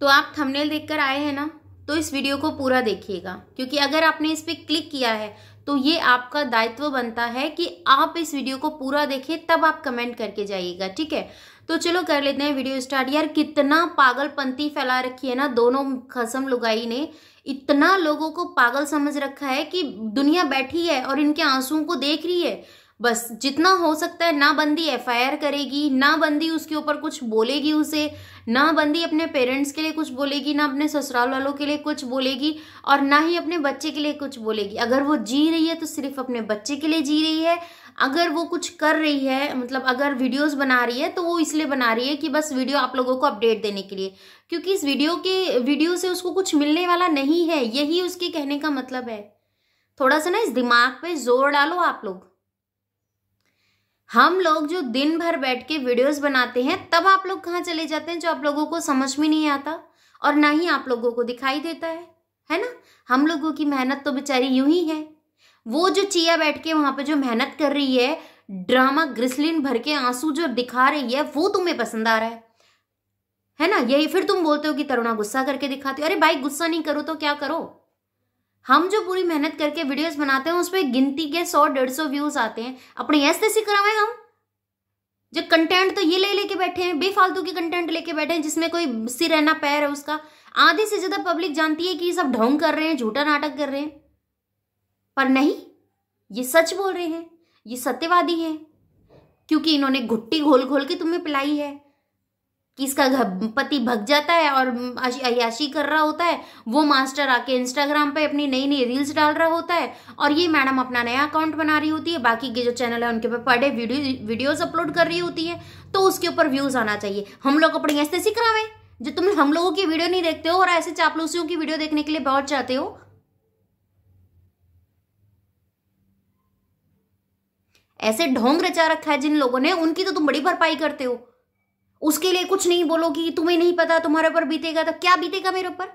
तो आप थंबनेल देखकर आए हैं ना तो इस वीडियो को पूरा देखिएगा क्योंकि अगर आपने इस पर क्लिक किया है तो ये आपका दायित्व बनता है कि आप इस वीडियो को पूरा देखें तब आप कमेंट करके जाइएगा ठीक है तो चलो कर लेते हैं वीडियो स्टार्ट यार कितना पागलपंती फैला रखी है ना दोनों खसम लुगाई ने इतना लोगों को पागल समझ रखा है कि दुनिया बैठी है और इनके आंसुओं को देख रही है बस जितना हो सकता है ना बंदी एफआईआर करेगी ना बंदी उसके ऊपर कुछ बोलेगी उसे ना बंदी अपने पेरेंट्स के लिए कुछ बोलेगी ना अपने ससुराल वालों के लिए कुछ बोलेगी और ना ही अपने बच्चे के लिए कुछ बोलेगी अगर वो जी रही है तो सिर्फ अपने बच्चे के लिए जी रही है अगर वो कुछ कर रही है मतलब अगर वीडियोस बना रही है तो वो इसलिए बना रही है कि बस वीडियो आप लोगों को अपडेट देने के लिए क्योंकि इस वीडियो के वीडियो से उसको कुछ मिलने वाला नहीं है यही उसके कहने का मतलब है थोड़ा सा ना इस दिमाग पे जोर डालो आप लोग हम लोग जो दिन भर बैठ के वीडियोस बनाते हैं तब आप लोग कहाँ चले जाते हैं जो आप लोगों को समझ में नहीं आता और ना ही आप लोगों को दिखाई देता है है ना हम लोगों की मेहनत तो बेचारी यूं ही है वो जो चिया बैठ के वहाँ पे जो मेहनत कर रही है ड्रामा ग्रिसलिन भर के आंसू जो दिखा रही है वो तुम्हें पसंद आ रहा है है ना यही फिर तुम बोलते हो कि तरुणा गुस्सा करके दिखाती हो अरे भाई गुस्सा नहीं करो तो क्या करो हम जो पूरी मेहनत करके वीडियोस बनाते हैं उस पर गिनती के सौ डेढ़ सौ व्यूज आते हैं अपने ऐसे तैसे करावे हम जो कंटेंट तो ये ले लेके बैठे हैं बेफालतू के कंटेंट लेके बैठे हैं जिसमें कोई सिर रहना पैर है उसका आधे से ज्यादा पब्लिक जानती है कि ये सब ढोंग कर रहे हैं झूठा नाटक कर रहे हैं पर नहीं ये सच बोल रहे हैं ये सत्यवादी है क्योंकि इन्होंने घुट्टी घोल घोल के तुम्हें पिलाई है कि इसका पति भग जाता है और अयाशी कर रहा होता है वो मास्टर आके इंस्टाग्राम पे अपनी नई नई रील्स डाल रहा होता है और ये मैडम अपना नया अकाउंट बना रही होती है बाकी के जो चैनल है उनके ऊपर per day video videos upload कर रही होती है तो उसके ऊपर व्यूज आना चाहिए हम लोग अपनी ऐसे सीख रहा है जो तुम हम लोगों की वीडियो नहीं देखते हो और ऐसे चापलूसियों की वीडियो देखने के लिए बहुत चाहते हो ऐसे ढोंग रचा रखा है जिन लोगों ने उनकी तो तुम बड़ी भरपाई करते हो उसके लिए कुछ नहीं बोलो कि तुम्हें नहीं पता तुम्हारे ऊपर बीतेगा तो क्या बीतेगा मेरे ऊपर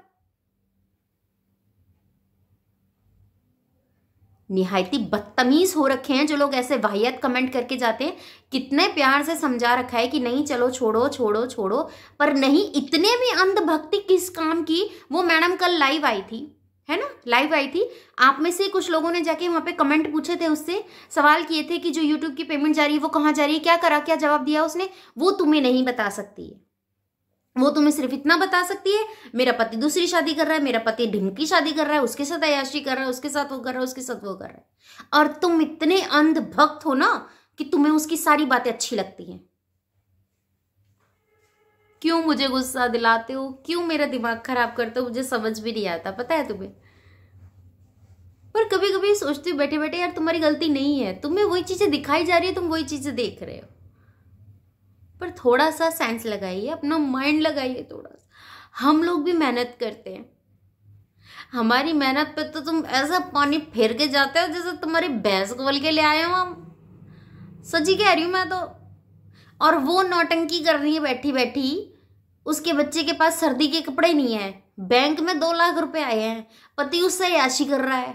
निहायती बदतमीज हो रखे हैं जो लोग ऐसे वाहियत कमेंट करके जाते हैं कितने प्यार से समझा रखा है कि नहीं चलो छोड़ो छोड़ो छोड़ो पर नहीं इतने भी अंधभक्ति किस काम की वो मैडम कल लाइव आई थी है ना लाइव आई थी आप में से कुछ लोगों ने जाके वहाँ पे कमेंट पूछे थे उससे सवाल किए थे कि जो यूट्यूब की पेमेंट जा रही है वो कहाँ जा रही है क्या करा क्या जवाब दिया उसने वो तुम्हें नहीं बता सकती है वो तुम्हें सिर्फ इतना बता सकती है मेरा पति दूसरी शादी कर रहा है मेरा पति ढिमकी शादी कर रहा है उसके साथ अयाशी कर रहा है उसके साथ वो कर रहा है उसके साथ वो कर रहा है और तुम इतने अंधभक्त हो ना कि तुम्हें उसकी सारी बातें अच्छी लगती हैं क्यों मुझे गुस्सा दिलाते हो क्यों मेरा दिमाग खराब करते हो मुझे समझ भी नहीं आता पता है तुम्हें पर कभी कभी सोचती हो बैठे बैठे यार तुम्हारी गलती नहीं है तुम्हें वही चीज़ें दिखाई जा रही है तुम वही चीज़ें देख रहे हो पर थोड़ा सा सेंस लगाइए अपना माइंड लगाइए थोड़ा सा हम लोग भी मेहनत करते हैं हमारी मेहनत पे तो तुम ऐसा पानी फेर के जाते हो जैसे तुम्हारी भैंस खोल के ले आए हो हम सची कह रही हूं मैं तो और वो नौटंकी कर रही है बैठी बैठी उसके बच्चे के पास सर्दी के कपड़े नहीं है बैंक में दो लाख रुपए आए हैं पति उससे याशी कर रहा है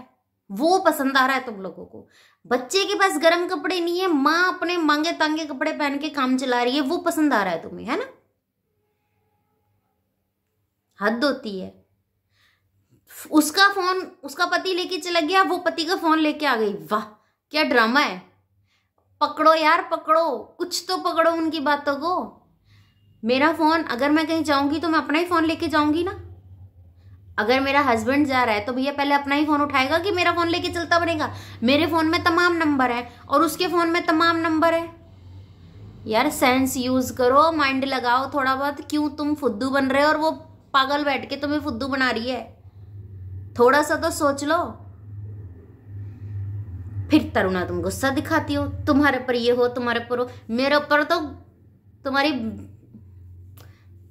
वो पसंद आ रहा है तुम लोगों को बच्चे के पास गर्म कपड़े नहीं है माँ अपने मांगे तांगे कपड़े पहन के काम चला रही है वो पसंद आ रहा है तुम्हें है ना हद होती है उसका फोन उसका पति लेके चला गया वो पति का फोन लेके आ गई वाह क्या ड्रामा है पकड़ो यार पकड़ो कुछ तो पकड़ो उनकी बातों को मेरा फ़ोन अगर मैं कहीं जाऊंगी तो मैं अपना ही फ़ोन लेके जाऊंगी ना अगर मेरा हस्बैंड जा रहा है तो भैया पहले अपना ही फ़ोन उठाएगा कि मेरा फ़ोन लेके चलता बनेगा मेरे फ़ोन में तमाम नंबर है और उसके फ़ोन में तमाम नंबर है यार सेंस यूज़ करो माइंड लगाओ थोड़ा बहुत क्यों तुम फुद्दू बन रहे हो और वो पागल बैठ के तुम्हें फुद्दू बना रही है थोड़ा सा तो सोच लो फिर तरुणा तुम गुस्सा दिखाती हो तुम्हारे पर ये हो तुम्हारे पर हो मेरे ऊपर तो तुम्हारी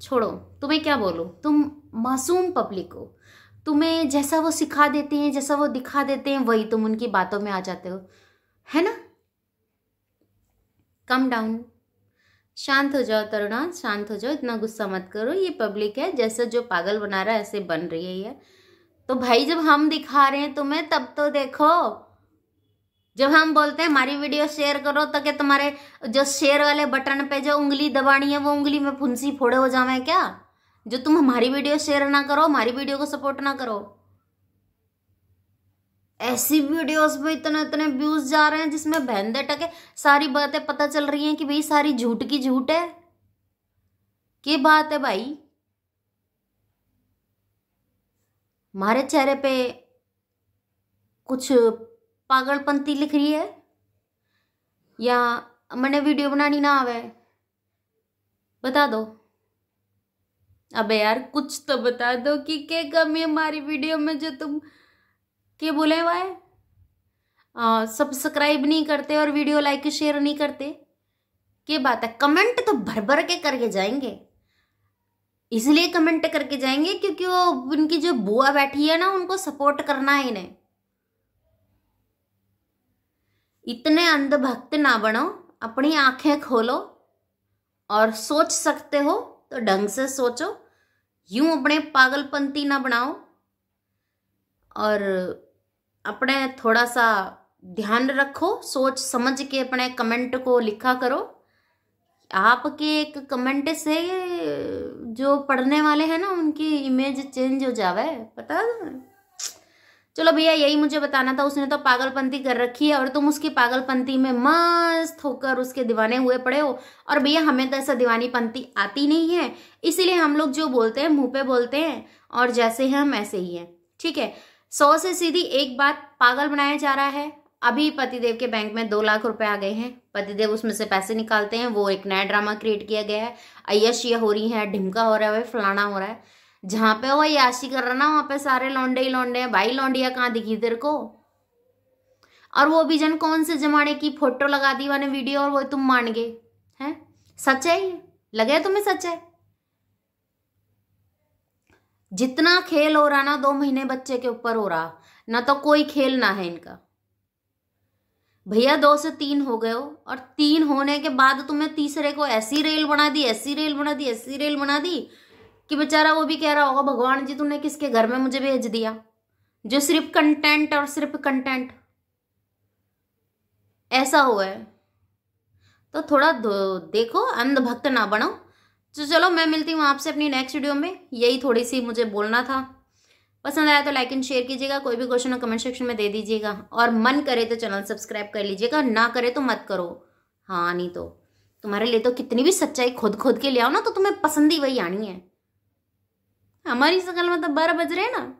छोड़ो तुम्हें क्या बोलो तुम मासूम पब्लिक हो तुम्हें जैसा वो सिखा देते हैं जैसा वो दिखा देते हैं वही तुम उनकी बातों में आ जाते हो है ना कम डाउन शांत हो जाओ तरुणा शांत हो जाओ इतना गुस्सा मत करो ये पब्लिक है जैसा जो पागल बना रहा है ऐसे बन रही है ये तो भाई जब हम दिखा रहे हैं तुम्हें तब तो देखो जब हम बोलते हैं हमारी वीडियो शेयर करो तो क्या तुम्हारे जो शेयर वाले बटन पे जो उंगली दबानी है वो उंगली में फुंसी फोड़े हो जावे क्या जो तुम हमारी वीडियो शेयर ना करो हमारी वीडियो को सपोर्ट ना करो ऐसी वीडियोस में इतने इतने व्यूज जा रहे हैं जिसमें बहन दे टके सारी बातें पता चल रही हैं कि भाई सारी झूठ की झूठ है क्या बात है भाई हमारे चेहरे पे कुछ पागलपंती लिख रही है या मैंने वीडियो बनानी ना आवे बता दो अबे यार कुछ तो बता दो कि क्या कमी हमारी वीडियो में जो तुम के बोले हुआ है सब्सक्राइब नहीं करते और वीडियो लाइक शेयर नहीं करते के बात है कमेंट तो भर भर के करके जाएंगे इसलिए कमेंट करके जाएंगे क्योंकि वो इनकी जो बुआ बैठी है ना उनको सपोर्ट करना है इन्हें इतने अंधभक्त ना बनो अपनी आंखें खोलो और सोच सकते हो तो ढंग से सोचो यूं अपने पागलपंती ना बनाओ और अपने थोड़ा सा ध्यान रखो सोच समझ के अपने कमेंट को लिखा करो आपके एक कमेंट से जो पढ़ने वाले हैं ना उनकी इमेज चेंज हो जावे पता है चलो भैया यही मुझे बताना था उसने तो पागलपंती कर रखी है और तुम उसकी पागलपंती में मस्त होकर उसके दीवाने हुए पड़े हो और भैया हमें तो ऐसा दीवानी पंती आती नहीं है इसीलिए हम लोग जो बोलते हैं मुँह पे बोलते हैं और जैसे हैं हम ऐसे ही हैं ठीक है सौ से सीधी एक बात पागल बनाया जा रहा है अभी पतिदेव के बैंक में दो लाख रुपए आ गए हैं पतिदेव उसमें से पैसे निकालते हैं वो एक नया ड्रामा क्रिएट किया गया है अयश हो रही है ढिमका हो रहा है फलाना हो रहा है जहाँ पे वो याशी कर रहा ना वहाँ पे सारे लौंडे ही लौंडे हैं भाई लौंडिया कहाँ दिखी तेरे को और वो भी जन कौन से जमाने की फोटो लगा दी वाने वीडियो और वो तुम मान गए हैं सच है लगे तुम्हें सच है जितना खेल हो रहा ना दो महीने बच्चे के ऊपर हो रहा ना तो कोई खेल ना है इनका भैया दो से तीन हो गए हो और तीन होने के बाद तुम्हें तीसरे को ऐसी रेल बना दी ऐसी रेल बना दी ऐसी रेल बना दी कि बेचारा वो भी कह रहा होगा भगवान जी तूने किसके घर में मुझे भेज दिया जो सिर्फ कंटेंट और सिर्फ कंटेंट ऐसा हुआ है तो थोड़ा देखो अंधभक्त ना बनो तो चलो मैं मिलती हूँ आपसे अपनी नेक्स्ट वीडियो में यही थोड़ी सी मुझे बोलना था पसंद आया तो लाइक एंड शेयर कीजिएगा कोई भी क्वेश्चन कमेंट सेक्शन में दे दीजिएगा और मन करे तो चैनल सब्सक्राइब कर लीजिएगा ना करे तो मत करो हाँ नहीं तो तुम्हारे लिए तो कितनी भी सच्चाई खुद खुद के ले आओ ना तो तुम्हें पसंद ही वही आनी है हमारी में तो बारह बज रहे हैं ना